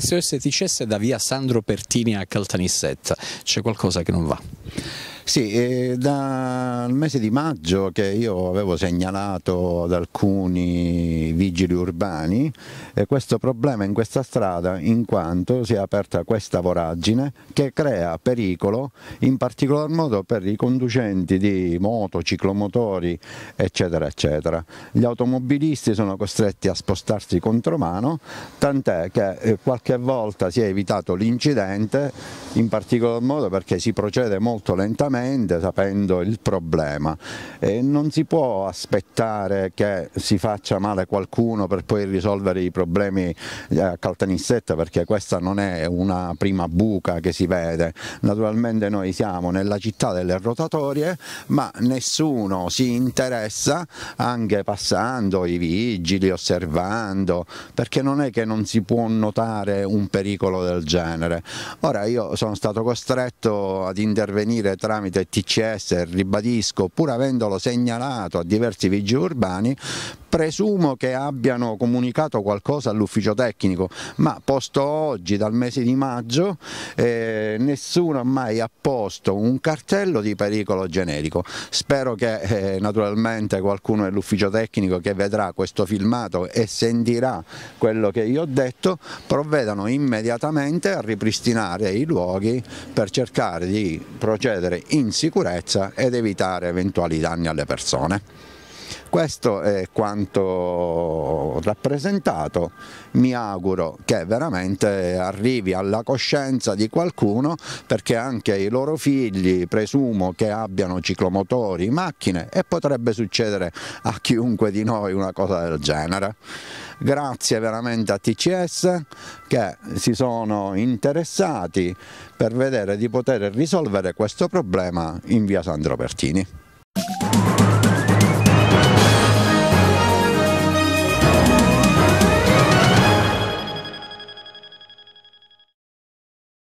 SOS TCS da via Sandro Pertini a Caltanissetta, c'è qualcosa che non va. Sì, eh, dal mese di maggio che io avevo segnalato ad alcuni vigili urbani eh, questo problema in questa strada in quanto si è aperta questa voragine che crea pericolo in particolar modo per i conducenti di moto, ciclomotori eccetera eccetera. Gli automobilisti sono costretti a spostarsi contromano tant'è che eh, qualche volta si è evitato l'incidente in particolar modo perché si procede molto lentamente attentamente sapendo il problema e non si può aspettare che si faccia male qualcuno per poi risolvere i problemi eh, a Caltanissetta perché questa non è una prima buca che si vede, naturalmente noi siamo nella città delle rotatorie ma nessuno si interessa anche passando i vigili, osservando perché non è che non si può notare un pericolo del genere. Ora io sono stato costretto ad intervenire tramite tramite TCS, ribadisco, pur avendolo segnalato a diversi vigili urbani, presumo che abbiano comunicato qualcosa all'ufficio tecnico, ma posto oggi dal mese di maggio eh, nessuno ha mai apposto un cartello di pericolo generico. Spero che eh, naturalmente qualcuno dell'ufficio tecnico che vedrà questo filmato e sentirà quello che io ho detto provvedano immediatamente a ripristinare i luoghi per cercare di procedere in sicurezza ed evitare eventuali danni alle persone. Questo è quanto rappresentato, mi auguro che veramente arrivi alla coscienza di qualcuno perché anche i loro figli presumo che abbiano ciclomotori, macchine e potrebbe succedere a chiunque di noi una cosa del genere. Grazie veramente a TCS che si sono interessati per vedere di poter risolvere questo problema in via Sandro Pertini.